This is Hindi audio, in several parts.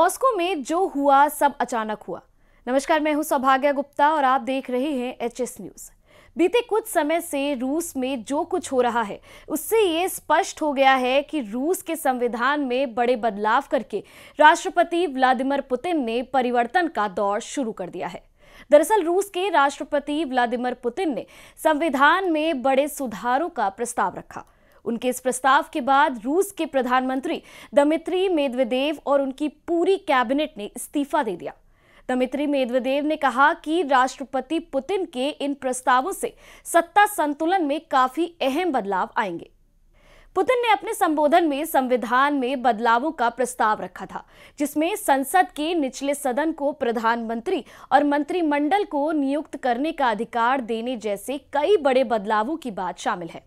मॉस्को में जो हुआ सब अचानक हुआ नमस्कार मैं हूं सौभाग्य गुप्ता और आप देख रहे हैं एच एस न्यूज बीते कुछ समय से रूस में जो कुछ हो रहा है उससे ये स्पष्ट हो गया है कि रूस के संविधान में बड़े बदलाव करके राष्ट्रपति व्लादिमीर पुतिन ने परिवर्तन का दौर शुरू कर दिया है दरअसल रूस के राष्ट्रपति व्लादिमीर पुतिन ने संविधान में बड़े सुधारों का प्रस्ताव रखा उनके इस प्रस्ताव के बाद रूस के प्रधानमंत्री दमित्री मेदवेदेव और उनकी पूरी कैबिनेट ने इस्तीफा दे दिया दमित्री मेदवेदेव ने कहा कि राष्ट्रपति पुतिन के इन प्रस्तावों से सत्ता संतुलन में काफी अहम बदलाव आएंगे पुतिन ने अपने संबोधन में संविधान में बदलावों का प्रस्ताव रखा था जिसमें संसद के निचले सदन को प्रधानमंत्री और मंत्रिमंडल को नियुक्त करने का अधिकार देने जैसे कई बड़े बदलावों की बात शामिल है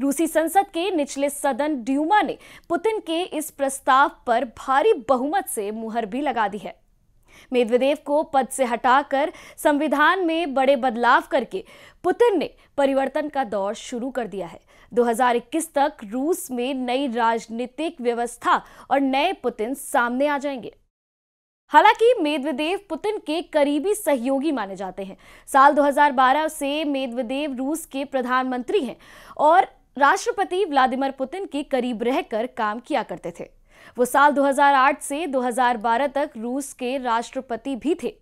रूसी संसद के निचले सदन ड्यूमा ने पुतिन के इस प्रस्ताव पर भारी बहुमत से मुहर भी लगा दी है मेदवेदेव को पद से हटाकर संविधान में बड़े बदलाव करके पुतिन ने परिवर्तन का दौर शुरू कर दिया है 2021 तक रूस में नई राजनीतिक व्यवस्था और नए पुतिन सामने आ जाएंगे हालांकि मेदवेदेव पुतिन के करीबी सहयोगी माने जाते हैं साल 2012 से मेदवेदेव रूस के प्रधानमंत्री हैं और राष्ट्रपति व्लादिमीर पुतिन के करीब रहकर काम किया करते थे वो साल 2008 से 2012 तक रूस के राष्ट्रपति भी थे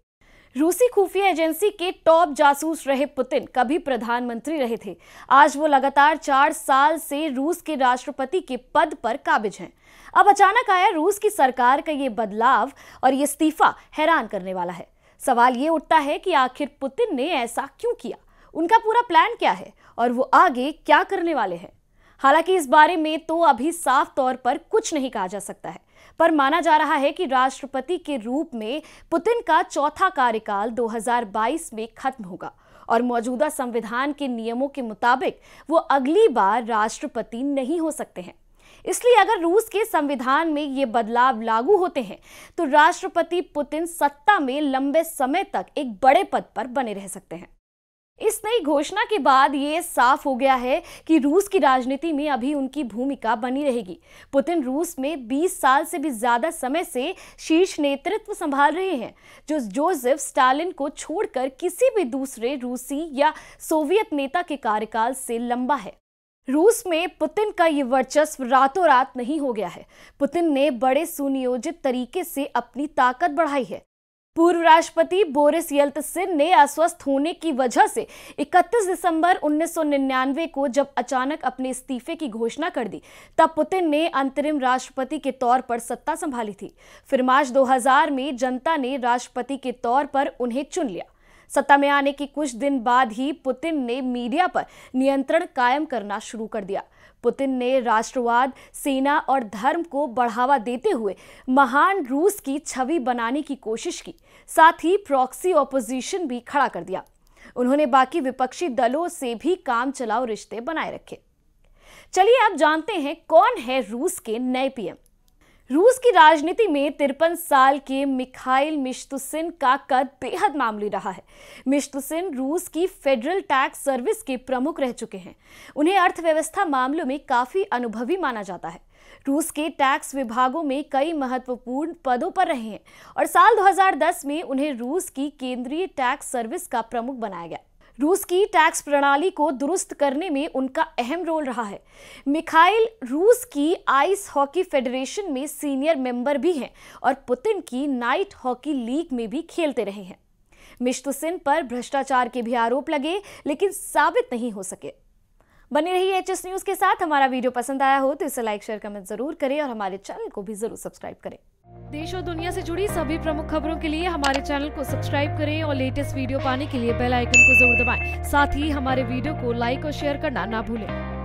रूसी खुफिया एजेंसी के टॉप जासूस रहे पुतिन कभी प्रधानमंत्री रहे थे आज वो लगातार चार साल से रूस के राष्ट्रपति के पद पर काबिज हैं अब अचानक आया रूस की सरकार का ये बदलाव और ये इस्तीफा हैरान करने वाला है सवाल ये उठता है कि आखिर पुतिन ने ऐसा क्यों किया उनका पूरा प्लान क्या है और वो आगे क्या करने वाले हैं हालांकि इस बारे में तो अभी साफ तौर पर कुछ नहीं कहा जा सकता है पर माना जा रहा है कि राष्ट्रपति के रूप में पुतिन का चौथा कार्यकाल 2022 में खत्म होगा और मौजूदा संविधान के नियमों के मुताबिक वो अगली बार राष्ट्रपति नहीं हो सकते हैं इसलिए अगर रूस के संविधान में ये बदलाव लागू होते हैं तो राष्ट्रपति पुतिन सत्ता में लंबे समय तक एक बड़े पद पर बने रह सकते हैं इस नई घोषणा के बाद ये साफ हो गया है कि रूस की राजनीति में अभी उनकी भूमिका बनी रहेगी पुतिन रूस में 20 साल से भी ज्यादा समय से शीर्ष नेतृत्व संभाल रहे हैं जो जोसेफ स्टालिन को छोड़कर किसी भी दूसरे रूसी या सोवियत नेता के कार्यकाल से लंबा है रूस में पुतिन का ये वर्चस्व रातों रात नहीं हो गया है पुतिन ने बड़े सुनियोजित तरीके से अपनी ताकत बढ़ाई है पूर्व राष्ट्रपति बोरिस यल्तसिन ने अस्वस्थ होने की वजह से 31 दिसंबर 1999 को जब अचानक अपने इस्तीफे की घोषणा कर दी तब पुतिन ने अंतरिम राष्ट्रपति के तौर पर सत्ता संभाली थी फिर मार्च 2000 में जनता ने राष्ट्रपति के तौर पर उन्हें चुन लिया सत्ता में आने के कुछ दिन बाद ही पुतिन ने मीडिया पर नियंत्रण कायम करना शुरू कर दिया पुतिन ने राष्ट्रवाद सेना और धर्म को बढ़ावा देते हुए महान रूस की छवि बनाने की कोशिश की साथ ही प्रॉक्सी ऑपोजिशन भी खड़ा कर दिया उन्होंने बाकी विपक्षी दलों से भी काम चलाओ रिश्ते बनाए रखे चलिए आप जानते हैं कौन है रूस के नए पीएम रूस की राजनीति में तिरपन साल के मिखाइल मिश्तुसिन का कद बेहद मामूली रहा है मिश्तुसिन रूस की फेडरल टैक्स सर्विस के प्रमुख रह चुके हैं उन्हें अर्थव्यवस्था मामलों में काफ़ी अनुभवी माना जाता है रूस के टैक्स विभागों में कई महत्वपूर्ण पदों पर रहे हैं और साल 2010 में उन्हें रूस की केंद्रीय टैक्स सर्विस का प्रमुख बनाया गया रूस की टैक्स प्रणाली को दुरुस्त करने में उनका अहम रोल रहा है मिखाइल रूस की आइस हॉकी फेडरेशन में सीनियर मेंबर भी हैं और पुतिन की नाइट हॉकी लीग में भी खेलते रहे हैं मिश्त सिंह पर भ्रष्टाचार के भी आरोप लगे लेकिन साबित नहीं हो सके बने रहिए एच एस न्यूज़ के साथ हमारा वीडियो पसंद आया हो तो इसे लाइक शेयर कमेंट जरूर करें और हमारे चैनल को भी जरूर सब्सक्राइब करें देश और दुनिया से जुड़ी सभी प्रमुख खबरों के लिए हमारे चैनल को सब्सक्राइब करें और लेटेस्ट वीडियो पाने के लिए बेल आइकन को जरूर दबाएं। साथ ही हमारे वीडियो को लाइक और शेयर करना ना भूलें।